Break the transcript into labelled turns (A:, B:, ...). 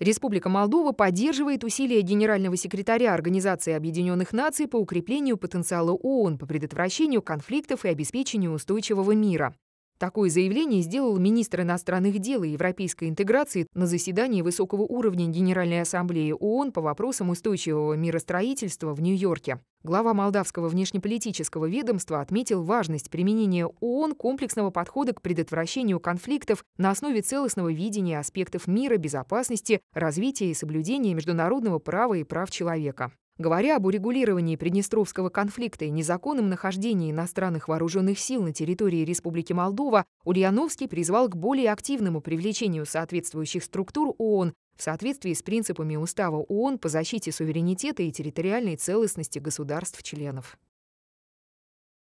A: Республика Молдова поддерживает усилия Генерального секретаря Организации Объединенных Наций по укреплению потенциала ООН по предотвращению конфликтов и обеспечению устойчивого мира. Такое заявление сделал министр иностранных дел и европейской интеграции на заседании высокого уровня Генеральной Ассамблеи ООН по вопросам устойчивого миростроительства в Нью-Йорке. Глава молдавского внешнеполитического ведомства отметил важность применения ООН комплексного подхода к предотвращению конфликтов на основе целостного видения аспектов мира, безопасности, развития и соблюдения международного права и прав человека. Говоря об урегулировании Приднестровского конфликта и незаконном нахождении иностранных вооруженных сил на территории Республики Молдова, Ульяновский призвал к более активному привлечению соответствующих структур ООН в соответствии с принципами Устава ООН по защите суверенитета и территориальной целостности государств-членов.